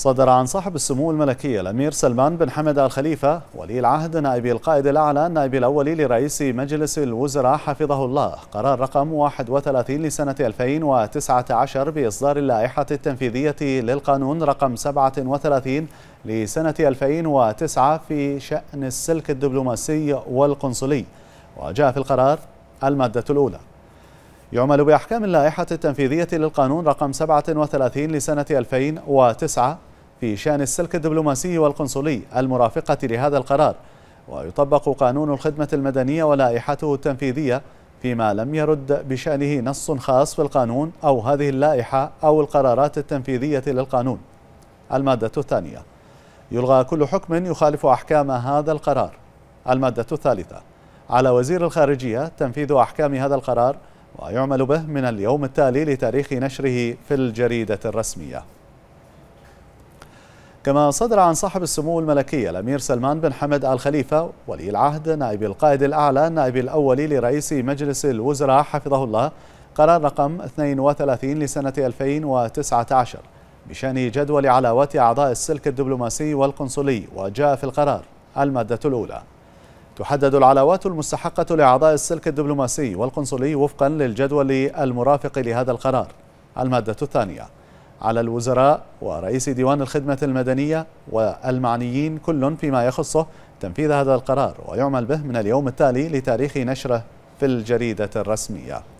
صدر عن صاحب السمو الملكي الأمير سلمان بن حمد الخليفة ولي العهد نائب القائد الأعلى النائب الأول لرئيس مجلس الوزراء حفظه الله قرار رقم 31 لسنة 2019 بإصدار اللائحة التنفيذية للقانون رقم 37 لسنة 2009 في شأن السلك الدبلوماسي والقنصلي وجاء في القرار المادة الأولى يعمل بأحكام اللائحة التنفيذية للقانون رقم 37 لسنة 2009 في شأن السلك الدبلوماسي والقنصلي المرافقة لهذا القرار ويطبق قانون الخدمة المدنية ولائحته التنفيذية فيما لم يرد بشأنه نص خاص في القانون أو هذه اللائحة أو القرارات التنفيذية للقانون المادة الثانية يلغى كل حكم يخالف أحكام هذا القرار المادة الثالثة على وزير الخارجية تنفيذ أحكام هذا القرار ويعمل به من اليوم التالي لتاريخ نشره في الجريدة الرسمية كما صدر عن صاحب السمو الملكي الأمير سلمان بن حمد آل خليفة ولي العهد نائب القائد الأعلى النائب الأول لرئيس مجلس الوزراء حفظه الله قرار رقم 32 لسنة 2019 بشأن جدول علاوات أعضاء السلك الدبلوماسي والقنصلي وجاء في القرار المادة الأولى تحدد العلاوات المستحقة لأعضاء السلك الدبلوماسي والقنصلي وفقا للجدول المرافق لهذا القرار المادة الثانية على الوزراء ورئيس ديوان الخدمة المدنية والمعنيين كل فيما يخصه تنفيذ هذا القرار ويعمل به من اليوم التالي لتاريخ نشره في الجريدة الرسمية